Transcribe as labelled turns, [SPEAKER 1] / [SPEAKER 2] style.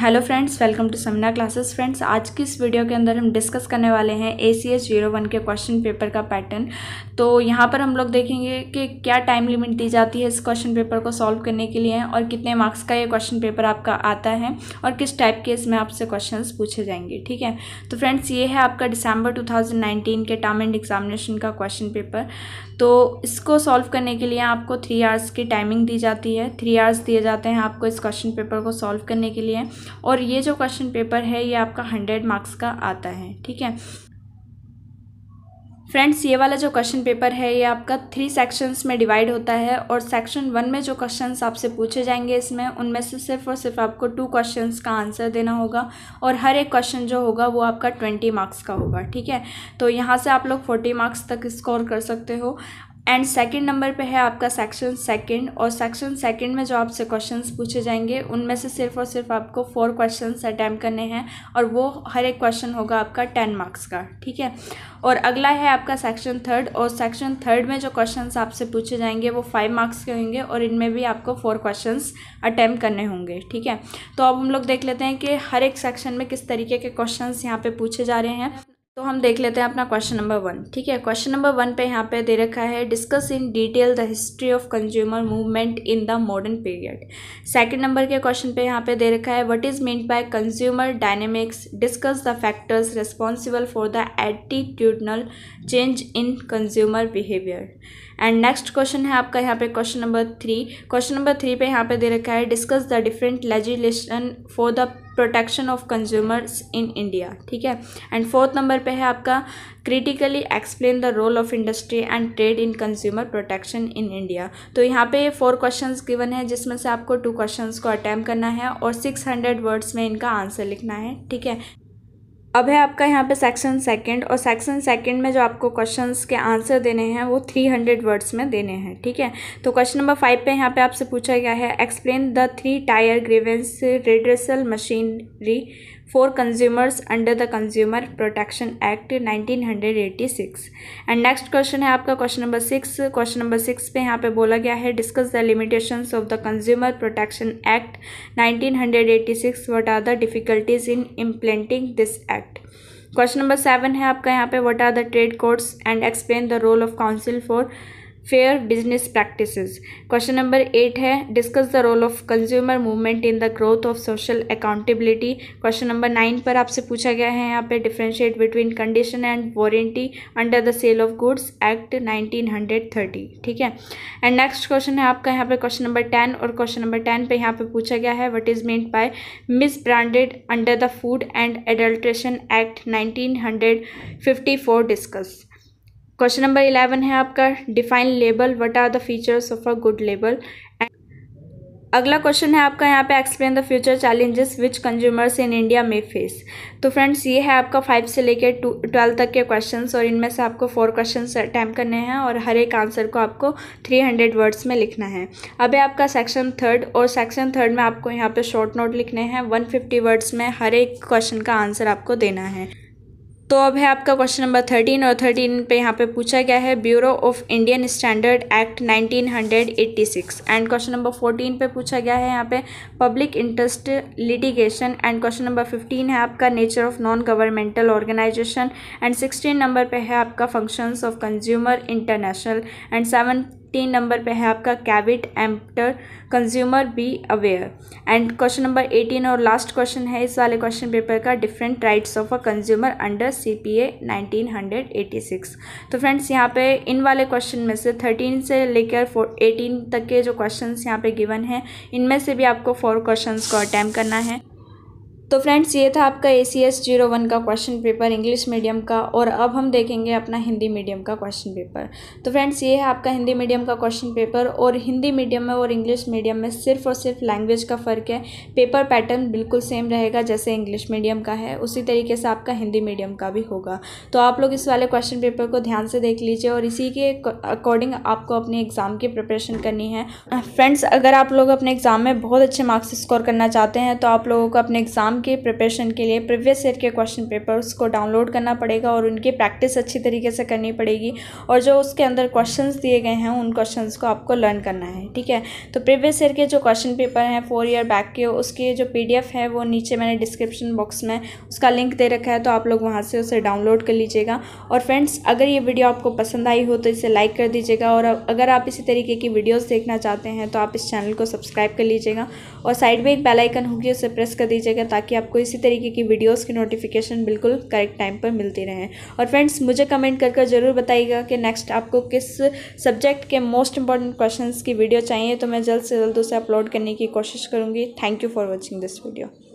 [SPEAKER 1] hello friends welcome to Samna classes friends आज की इस वीडियो के अंदर हम डिस्कस करने वाले हैं A C S zero one के क्वेश्चन पेपर का पैटर्न तो यहाँ पर हम लोग देखेंगे कि क्या टाइम लिमिट दी जाती है इस क्वेश्चन पेपर को सॉल्व करने के लिए और कितने मार्क्स का ये क्वेश्चन पेपर आपका आता है और किस टाइप के इसमें आपसे क्वेश्चन पूछे जाएंगे ठीक है तो फ्रेंड्स ये है आपका डिसम्बर टू के टर्म एंड एग्जामिनेशन का क्वेश्चन पेपर तो इसको सॉल्व करने के लिए आपको थ्री आवर्स की टाइमिंग दी जाती है थ्री आवर्स दिए जाते हैं आपको इस क्वेश्चन पेपर को सॉल्व करने के लिए और ये जो क्वेश्चन पेपर है ये आपका हंड्रेड मार्क्स का आता है ठीक है फ्रेंड्स ये वाला जो क्वेश्चन पेपर है ये आपका थ्री सेक्शंस में डिवाइड होता है और सेक्शन वन में जो क्वेश्चंस आपसे पूछे जाएंगे इसमें उनमें से सिर्फ और सिर्फ आपको टू क्वेश्चंस का आंसर देना होगा और हर एक क्वेश्चन जो होगा वो आपका ट्वेंटी मार्क्स का होगा ठीक है तो यहाँ से आप लोग फोर्टी मार्क्स तक स्कोर कर सकते हो एंड सेकंड नंबर पे है आपका सेक्शन सेकंड और सेक्शन सेकंड में जो आपसे क्वेश्चंस पूछे जाएंगे उनमें से सिर्फ और सिर्फ आपको फोर क्वेश्चंस अटैम्प्ट करने हैं और वो हर एक क्वेश्चन होगा आपका टेन मार्क्स का ठीक है और अगला है आपका सेक्शन थर्ड और सेक्शन थर्ड में जो क्वेश्चंस आपसे पूछे जाएंगे वो फाइव मार्क्स के होंगे और इनमें भी आपको फोर क्वेश्चंस अटैम्प्ट करने होंगे ठीक है तो अब हम लोग देख लेते हैं कि हर एक सेक्शन में किस तरीके के क्वेश्चंस यहाँ पे पूछे जा रहे हैं तो हम देख लेते हैं अपना क्वेश्चन नंबर वन ठीक है क्वेश्चन नंबर वन पे यहाँ पे दे रखा है discuss in detail the history of consumer movement in the modern period second number के क्वेश्चन पे यहाँ पे दे रखा है what is mean by consumer dynamics discuss the factors responsible for the attitudinal change in consumer behaviour and next question है आपका यहाँ पे question number three question number three पे यहाँ पे दे रखा है discuss the different legislation for the protection of consumers in India ठीक है एंड फोर्थ नंबर पे है आपका critically explain the role of industry and trade in consumer protection in India तो यहाँ पे फोर क्वेश्चंस गिवन है जिसमें से आपको टू क्वेश्चंस को अटैम्प करना है और सिक्स हंड्रेड वर्ड्स में इनका आंसर लिखना है ठीक है अब है आपका यहाँ पे सेक्शन सेकंड और सेक्शन सेकंड में जो आपको क्वेश्चंस के आंसर देने हैं वो थ्री हंड्रेड वर्ड्स में देने हैं ठीक है तो क्वेश्चन नंबर फाइव पे यहाँ पे आपसे पूछा गया है explain the three tier grievance redressal machinery for consumers under the consumer protection act 1986 and next question है आपका question number six question number six पे यहाँ पे बोला गया है discuss the limitations of the consumer protection act 1986 what are the difficulties in implementing this act question number seven है आपका यहाँ पे what are the trade codes and explain the role of council for fair business practice question number eight है discuss the role of consumer movement in the growth of social accountability question number nine पर आपसे पूछा गया है यहाँ पे differentiate between condition and warranty under the sale of goods act nineteen hundred thirty ठीक है एंड नेक्स्ट क्वेश्चन है आपका यहाँ पे क्वेश्चन नंबर टेन और क्वेश्चन नंबर टेन पे यहाँ पे पूछा गया है what is made by misbranded under the food and adulteration act nineteen hundred fifty four discuss question number eleven है आपका define label what are the features of a good label अगला question है आपका यहाँ पे explain the future challenges which consumers in India may face तो friends ये है आपका फाइव से लेकर टू ट्वेल्व तक के क्वेश्चंस और इनमें से आपको फोर क्वेश्चंस अटैम्प करने हैं और हर एक आंसर को आपको थ्री हंड्रेड वर्ड्स में लिखना है अब है आपका सेक्शन थर्ड और सेक्शन थर्ड में आपको यहाँ पर शॉर्ट नोट लिखने हैं वन फिफ्टी वर्ड्स में हर एक क्वेश्चन का आंसर आपको देना है तो अब है आपका क्वेश्चन नंबर थर्टीन और थर्टीन पे यहाँ पे पूछा गया है bureau of Indian standard act 1986 and question number fourteen पे पूछा गया है यहाँ पे public interest litigation and question number fifteen है आपका nature of non governmental organisation and sixteen number पे है आपका functions of consumer international and seven तीन नंबर पे है आपका caveat emptor consumer be aware and question number eighteen और लास्ट क्वेश्चन है इस वाले क्वेश्चन पेपर का different rights of a consumer under C P A nineteen hundred eighty six तो फ्रेंड्स यहाँ पे इन वाले क्वेश्चन में से थर्टीन से लेकर एटीन तक के जो क्वेश्चन यहाँ पे गिवन है इनमें से भी आपको फोर क्वेश्चन को अटैम्प करना है तो फ्रेंड्स ये था आपका A C S zero one का क्वेश्चन पेपर इंग्लिश मीडियम का और अब हम देखेंगे अपना हिंदी मीडियम का क्वेश्चन पेपर तो फ्रेंड्स ये है आपका हिंदी मीडियम का क्वेश्चन पेपर और हिंदी मीडियम में और इंग्लिश मीडियम में सिर्फ और सिर्फ लैंग्वेज का फ़र्क है पेपर पैटर्न बिल्कुल सेम रहेगा जैसे इंग्लिश मीडियम का है उसी तरीके से आपका हिंदी मीडियम का भी होगा तो आप लोग इस वाले क्वेश्चन पेपर को ध्यान से देख लीजिए और इसी के अकॉर्डिंग आपको अपने एग्ज़ाम की प्रिपरेशन करनी है फ्रेंड्स अगर आप लोग अपने एग्ज़ाम में बहुत अच्छे मार्क्स स्कोर करना चाहते हैं तो आप लोगों को अपने एग्ज़ाम के प्रिपरेशन के लिए प्रीवियस ईयर के क्वेश्चन पेपर्स को डाउनलोड करना पड़ेगा और उनकी प्रैक्टिस अच्छी तरीके से करनी पड़ेगी और जो उसके अंदर क्वेश्चंस दिए गए हैं उन क्वेश्चंस को आपको लर्न करना है ठीक है तो प्रीवियस ईयर के जो क्वेश्चन पेपर हैं फोर ईयर बैक के उसके जो पी है वो नीचे मैंने डिस्क्रिप्शन बॉक्स में उसका लिंक दे रखा है तो आप लोग वहाँ से उसे डाउनलोड कर लीजिएगा और फ्रेंड्स अगर ये वीडियो आपको पसंद आई हो तो इसे लाइक कर दीजिएगा और अगर आप इसी तरीके की वीडियोज देखना चाहते हैं तो आप इस चैनल को सब्सक्राइब कर लीजिएगा और साइड में एक बेल आइकन होगी उसे प्रेस कर दीजिएगा ताकि ताकि आपको इसी तरीके की वीडियोस की नोटिफिकेशन बिल्कुल करेक्ट टाइम पर मिलती रहें और फ्रेंड्स मुझे कमेंट करके कर ज़रूर बताइएगा कि नेक्स्ट आपको किस सब्जेक्ट के मोस्ट इंपॉर्टेंट क्वेश्चन की वीडियो चाहिए तो मैं जल्द से जल्द उसे अपलोड करने की कोशिश करूँगी thank you for watching this video